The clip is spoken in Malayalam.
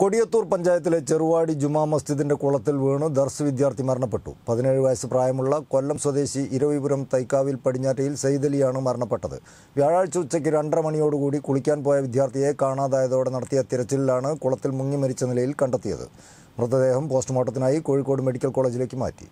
കൊടിയത്തൂർ പഞ്ചായത്തിലെ ചെറുവാടി ജുമാ മസ്ജിദിന്റെ കുളത്തിൽ വീണ് ദർസ് വിദ്യാർത്ഥി മരണപ്പെട്ടു പതിനേഴ് വയസ്സ് പ്രായമുള്ള കൊല്ലം സ്വദേശി ഇരവിപുരം തൈക്കാവിൽ പടിഞ്ഞാറ്റയിൽ സൈദലിയാണ് മരണപ്പെട്ടത് വ്യാഴാഴ്ച ഉച്ചയ്ക്ക് രണ്ടര മണിയോടുകൂടി കുളിക്കാൻ പോയ വിദ്യാർത്ഥിയെ കാണാതായതോടെ നടത്തിയ തിരച്ചിലിലാണ് കുളത്തിൽ മുങ്ങി മരിച്ച നിലയിൽ കണ്ടെത്തിയത് മൃതദേഹം പോസ്റ്റ്മോർട്ടത്തിനായി കോഴിക്കോട് മെഡിക്കൽ കോളേജിലേക്ക് മാറ്റി